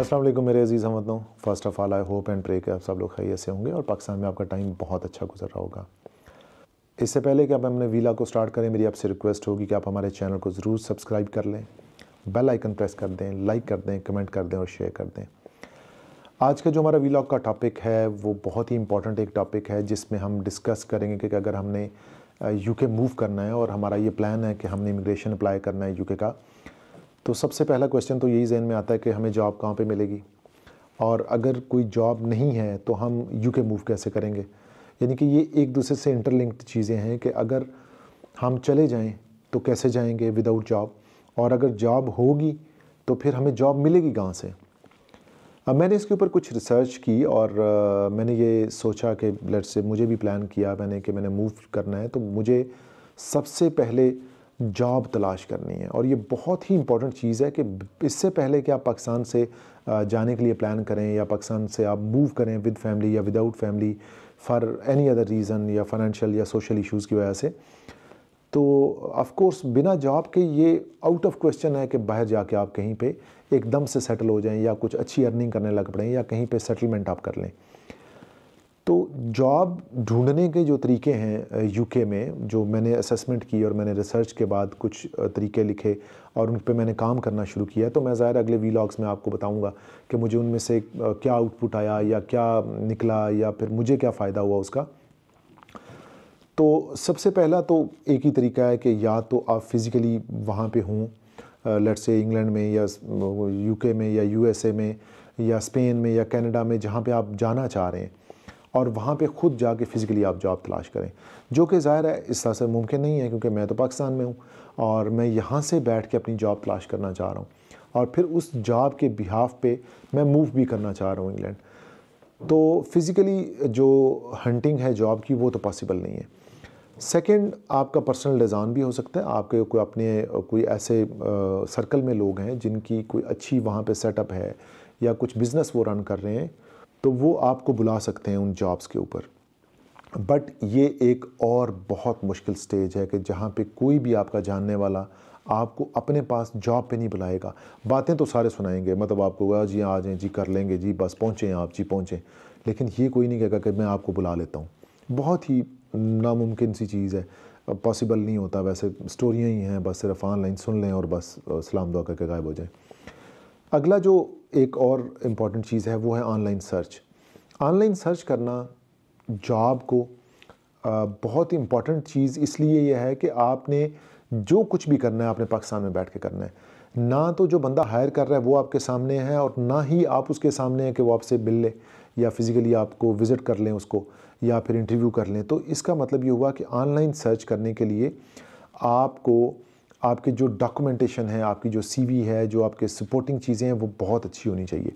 अस्सलाम वालेकुम मेरे अजीज़ हम वतनों first of all I hope and pray कि आप सब लोग खैरियत से होंगे और पाकिस्तान में आपका टाइम बहुत अच्छा गुजर रहा होगा इससे पहले कि आप हमने वीला को स्टार्ट करें मेरी आपसे रिक्वेस्ट होगी कि आप हमारे चैनल को ज़रूर सब्सक्राइब कर लें बेल आइकन प्रेस कर दें लाइक कर दें कमेंट कर दें और शेयर कर दें आज का जो हमारा वीलाग का टॉपिक है वो बहुत ही इंपॉर्टेंट एक टॉपिक है जिसमें हम डिस्कस करेंगे कि अगर हमने यूके uh, मूव करना है और हमारा ये प्लान है कि हमने इमिग्रेशन अप्लाई करना है यूके का तो सबसे पहला क्वेश्चन तो यही जहन में आता है कि हमें जॉब कहाँ पे मिलेगी और अगर कोई जॉब नहीं है तो हम यूके मूव कैसे करेंगे यानी कि ये एक दूसरे से इंटरलिंक्ड चीज़ें हैं कि अगर हम चले जाएं तो कैसे जाएंगे विदाउट जॉब और अगर जॉब होगी तो फिर हमें जॉब मिलेगी कहाँ से अब मैंने इसके ऊपर कुछ रिसर्च की और आ, मैंने ये सोचा कि लट से मुझे भी प्लान किया मैंने कि मैंने मूव करना है तो मुझे सबसे पहले जॉब तलाश करनी है और ये बहुत ही इंपॉर्टेंट चीज़ है कि इससे पहले कि आप पाकिस्तान से जाने के लिए प्लान करें या पाकिस्तान से आप मूव करें विद फैमिली या without family for any other reason या फाइनेंशियल या सोशल इश्यूज़ की वजह से तो ऑफ़ कोर्स बिना जॉब के ये आउट ऑफ क्वेश्चन है कि बाहर जाके आप कहीं पे एकदम से सेटल हो जाएं या कुछ अच्छी अर्निंग करने लग पड़ें या कहीं पे सेटलमेंट आप कर लें तो जॉब ढूंढने के जो तरीके हैं यूके में जो मैंने असेसमेंट की और मैंने रिसर्च के बाद कुछ तरीके लिखे और उन पर मैंने काम करना शुरू किया तो मैं ज़ाहिर अगले वी में आपको बताऊँगा कि मुझे उनमें से क्या आउटपुट आया या क्या निकला या फिर मुझे क्या फ़ायदा हुआ उसका तो सबसे पहला तो एक ही तरीका है कि या तो आप फ़िज़िकली वहाँ पर हों लेट्स से इंग्लैंड में या यूके में या यूएसए में या स्पेन में या कनाडा में जहाँ पे आप जाना चाह रहे हैं और वहाँ पे खुद जाके फ़िज़िकली आप जॉब तलाश करें जो कि ज़ाहिर है इस तरह से मुमकिन नहीं है क्योंकि मैं तो पाकिस्तान में हूँ और मैं यहाँ से बैठ के अपनी जॉब तलाश करना चाह रहा हूँ और फिर उस जॉब के बिहाफ पे मैं मूव भी करना चाह रहा हूँ इंग्लैंड तो फिज़िकली जो हंटिंग है जॉब की वो तो पॉसिबल नहीं है सेकंड आपका पर्सनल डिज़ाइन भी हो सकता है आपके कोई अपने कोई ऐसे आ, सर्कल में लोग हैं जिनकी कोई अच्छी वहाँ पे सेटअप है या कुछ बिज़नेस वो रन कर रहे हैं तो वो आपको बुला सकते हैं उन जॉब्स के ऊपर बट ये एक और बहुत मुश्किल स्टेज है कि जहाँ पे कोई भी आपका जानने वाला आपको अपने पास जॉब पे नहीं बुलाएगा बातें तो सारे सुनाएंगे मतलब आपको जी आ जाएँ जी कर लेंगे जी बस पहुँचें आप जी पहुँचें लेकिन ये कोई नहीं कहेगा कि मैं आपको बुला लेता हूँ बहुत ही नामुमकिन सी चीज़ है पॉसिबल नहीं होता वैसे स्टोरियाँ ही हैं बस सिर्फ ऑनलाइन सुन लें और बस सलाम दुआ करके गायब हो जाएँ अगला जो एक और इम्पॉर्टेंट चीज़ है वो है ऑनलाइन सर्च ऑनलाइन सर्च करना जॉब को बहुत ही इम्पॉर्टेंट चीज़ इसलिए यह है कि आपने जो कुछ भी करना है आपने पाकिस्तान में बैठ के करना है ना तो जो बंदा हायर कर रहा है वो आपके सामने है और ना ही आप उसके सामने हैं कि वो आपसे मिल लें या फिज़िकली आपको विज़िट कर लें उसको या फिर इंटरव्यू कर लें तो इसका मतलब ये हुआ कि ऑनलाइन सर्च करने के लिए आपको आपके जो डॉक्यूमेंटेशन है आपकी जो सीवी है जो आपके सपोर्टिंग चीज़ें हैं वो बहुत अच्छी होनी चाहिए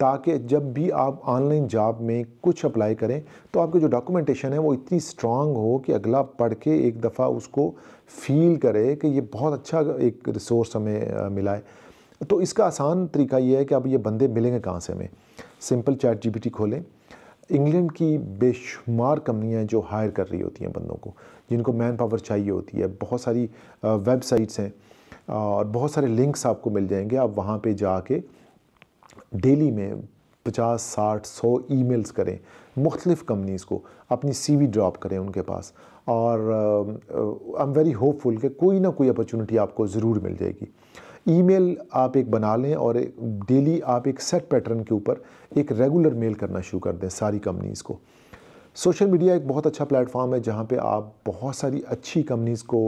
ताकि जब भी आप ऑनलाइन जॉब में कुछ अप्लाई करें तो आपकी जो डॉक्यूमेंटेशन है वो इतनी स्ट्रांग हो कि अगला पढ़ के एक दफ़ा उसको फील करे कि ये बहुत अच्छा एक रिसोर्स हमें मिला है तो इसका आसान तरीका ये है कि अब ये बंदे मिलेंगे कहाँ से हमें सिंपल चैट जीपीटी खोलें इंग्लैंड की बेशुमार कंपनियां जो हायर कर रही होती हैं बंदों को जिनको मैन पावर चाहिए होती है बहुत सारी वेबसाइट्स हैं और बहुत सारे लिंक्स आपको मिल जाएंगे आप वहाँ पे जाके डेली में पचास साठ सौ ईमेल्स करें मुख्तलिफ़ कंपनीज़ को अपनी सीवी ड्रॉप करें उनके पास और आई एम वेरी होपफुल कि कोई ना कोई अपॉर्चुनिटी आपको ज़रूर मिल जाएगी ईमेल आप एक बना लें और डेली आप एक सेट पैटर्न के ऊपर एक रेगुलर मेल करना शुरू कर दें सारी कंपनीज़ को सोशल मीडिया एक बहुत अच्छा प्लेटफॉर्म है जहाँ पे आप बहुत सारी अच्छी कंपनीज़ को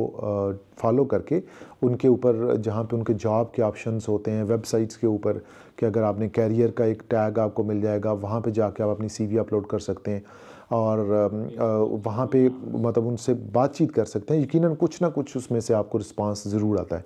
फॉलो करके उनके ऊपर जहाँ पे उनके जॉब के ऑप्शंस होते हैं वेबसाइट्स के ऊपर कि अगर आपने कैरियर का एक टैग आपको मिल जाएगा वहाँ पे जाके आप अपनी सीवी अपलोड कर सकते हैं और वहाँ पे मतलब उनसे बातचीत कर सकते हैं यकीनन कुछ ना कुछ उसमें से आपको रिस्पांस ज़रूर आता है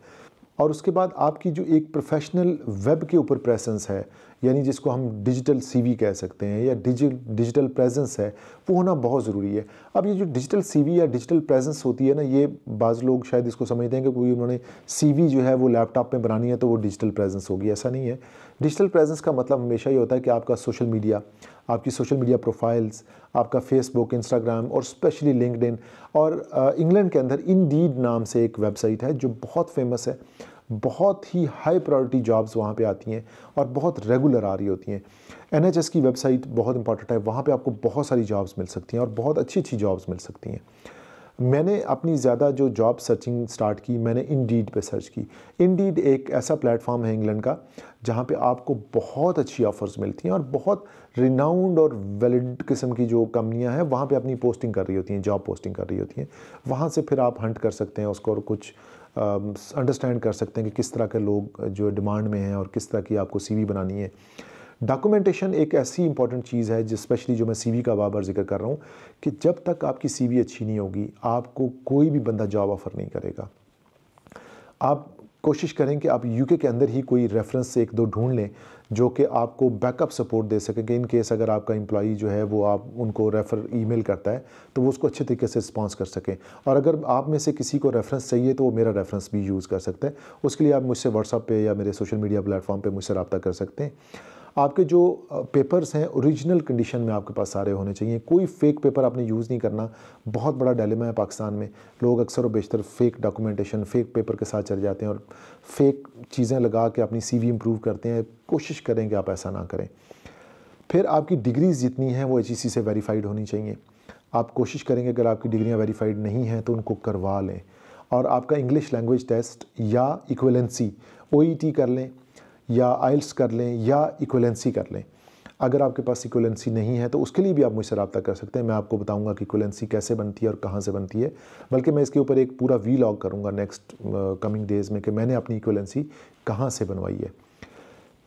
और उसके बाद आपकी जो एक प्रोफेशनल वेब के ऊपर प्रेजेंस है यानी जिसको हम डिजिटल सीवी कह सकते हैं या डिजि डिजिटल प्रेजेंस है वो होना बहुत ज़रूरी है अब ये जो डिजिटल सीवी या डिजिटल प्रेजेंस होती है ना ये बाज़ लोग शायद इसको समझते हैं कि कोई उन्होंने सीवी जो है वो लैपटॉप में बनानी है तो वो डिजिटल प्रेजेंस होगी ऐसा नहीं है डिजिटल प्रेजेंस का मतलब हमेशा ये होता है कि आपका सोशल मीडिया आपकी सोशल मीडिया प्रोफाइल्स आपका फेसबुक इंस्टाग्राम और स्पेशली लिंकड और इंग्लैंड के अंदर इन नाम से एक वेबसाइट है जो बहुत फेमस है बहुत ही हाई प्रायोरिटी जॉब्स वहाँ पे आती हैं और बहुत रेगुलर आ रही होती हैं एन की वेबसाइट बहुत इंपॉर्टेंट है वहाँ पे आपको बहुत सारी जॉब्स मिल सकती हैं और बहुत अच्छी अच्छी जॉब्स मिल सकती हैं मैंने अपनी ज़्यादा जो जॉब सर्चिंग स्टार्ट की मैंने इंडीड पे सर्च की इंडीड एक ऐसा प्लेटफॉर्म है इंग्लैंड का जहाँ पे आपको बहुत अच्छी ऑफर्स मिलती हैं और बहुत रिनाउंड और वैलिड किस्म की जो कंपनियाँ हैं वहाँ पे अपनी पोस्टिंग कर रही होती हैं जॉब पोस्टिंग कर रही होती हैं वहाँ से फिर आप हंट कर सकते हैं उसको और कुछ अंडरस्टैंड कर सकते हैं कि किस तरह के लोग जो डिमांड में हैं और किस तरह की आपको सी बनानी है डॉक्यूमेंटेशन एक ऐसी इंपॉर्टेंट चीज़ है जिस स्पेशली जो मैं सीवी का बार बार जिक्र कर रहा हूँ कि जब तक आपकी सीवी अच्छी नहीं होगी आपको कोई भी बंदा जॉब ऑफ़र नहीं करेगा आप कोशिश करें कि आप यूके के अंदर ही कोई रेफरेंस से एक दो ढूंढ लें जो कि आपको बैकअप सपोर्ट दे सकें कि इन केस अगर आपका एम्प्लॉई जो है वो आप उनको रेफ़र ईमेल करता है तो वो उसको अच्छे तरीके से रिस्पॉन्स कर सकें और अगर आप में से किसी को रेफरेंस चाहिए तो वो मेरा रेफरेंस भी यूज़ कर सकते हैं उसके लिए आप मुझसे व्हाट्सअप पर या मेरे सोशल मीडिया प्लेटफॉर्म पर मुझसे रबता कर सकते हैं आपके जो पेपर्स हैं ओरिजिनल कंडीशन में आपके पास सारे होने चाहिए कोई फेक पेपर आपने यूज़ नहीं करना बहुत बड़ा डायलेमा है पाकिस्तान में लोग अक्सर और बेशतर फेक डॉक्यूमेंटेशन फेक पेपर के साथ चले जाते हैं और फेक चीज़ें लगा के अपनी सी इंप्रूव करते हैं कोशिश करें कि आप ऐसा ना करें फिर आपकी डिग्रीज़ जितनी हैं वो एच e से वेरीफाइड होनी चाहिए आप कोशिश करेंगे अगर आपकी डिग्रियाँ वेरीफाइड नहीं हैं तो उनको करवा लें और आपका इंग्लिश लैंग्वेज टेस्ट या इक्वलेंसी ओ e कर लें या आइल्स कर लें या इक्वलेंसी कर लें अगर आपके पास इक्वलेंसी नहीं है तो उसके लिए भी आप मुझसे रबता कर सकते हैं मैं आपको बताऊंगा कि इक्वलेंसी कैसे बनती है और कहाँ से बनती है बल्कि मैं इसके ऊपर एक पूरा वी लॉग करूँगा नेक्स्ट कमिंग डेज़ में कि मैंने अपनी इक्वलेंसी कहाँ से बनवाई है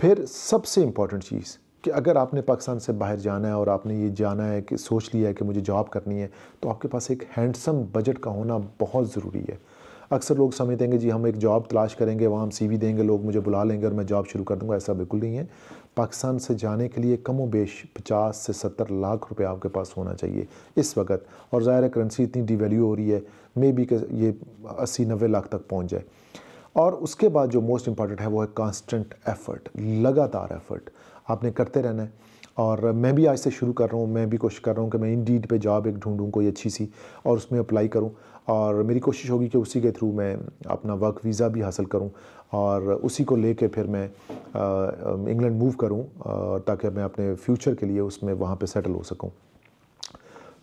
फिर सबसे इम्पॉर्टेंट चीज़ कि अगर आपने पाकिस्तान से बाहर जाना है और आपने ये जाना है कि सोच लिया है कि मुझे जॉब करनी है तो आपके पास एक हैंडसम बजट का होना बहुत ज़रूरी है अक्सर लोग समझते हैं कि जी हम एक जॉब तलाश करेंगे वहाँ हम सी देंगे लोग मुझे बुला लेंगे और मैं जॉब शुरू कर दूँगा ऐसा बिल्कुल नहीं है पाकिस्तान से जाने के लिए कम बेश पचास से सत्तर लाख रुपए आपके पास होना चाहिए इस वक्त और ज़ाहिर है करेंसी इतनी डिवेल्यू हो रही है मे बी ये अस्सी नबे लाख तक पहुँच जाए और उसके बाद जो मोस्ट इम्पॉर्टेंट है वो है कॉन्स्टेंट एफर्ट लगातार एफर्ट आपने करते रहना है और मैं भी आज से शुरू कर रहा हूँ मैं भी कोशिश कर रहा हूँ कि मैं इन डीड पर जॉब एक ढूँढूँ कोई अच्छी सी और उसमें अप्लाई करूँ और मेरी कोशिश होगी कि उसी के थ्रू मैं अपना वर्क वीज़ा भी हासिल करूँ और उसी को ले कर फिर मैं इंग्लैंड मूव करूँ ताकि मैं अपने फ्यूचर के लिए उसमें वहाँ पर सेटल हो सकूँ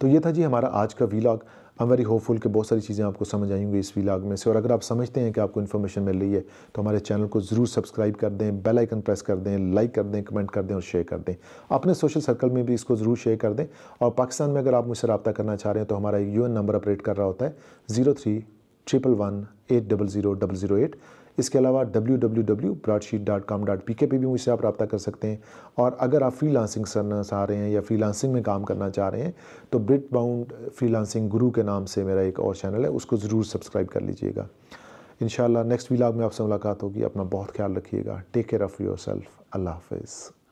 तो ये था जी हमारा आज का vlog I am very hopeful कि बहुत सारी चीज़ें आपको समझ आई होंगी इस व्लाग में से और अगर आप समझते हैं कि आपको इन्फॉर्मेशन मिल रही है तो हमारे चैनल को ज़रूर सब्सक्राइब कर दें बेल आइकन प्रेस कर दें लाइक कर दें कमेंट कर दें और शेयर कर दें अपने सोशल सर्कल में भी इसको ज़रूर शेयर कर दें और पाकिस्तान में अगर आप मुझसे रबा करना चाह रहे हैं तो हमारा यू नंबर अपडेट कर रहा होता है zero three triple one eight double zero double zero eight इसके अलावा W W W sheet dot com dot P K पे भी मुझसे आप रब्ता कर सकते हैं और अगर आप फ्री लांसिंग करना चाह रहे हैं या फ्री लांसिंग में काम करना चाह रहे हैं तो ब्रिट बाउंड फ्री लांसिंग गुरु के नाम से मेरा एक और चैनल है उसको ज़रूर सब्सक्राइब कर लीजिएगा इन नेक्स्ट वीलाग में आपसे मुलाकात होगी अपना बहुत ख्याल रखिएगा take care of yourself अल्लाह हाफिज़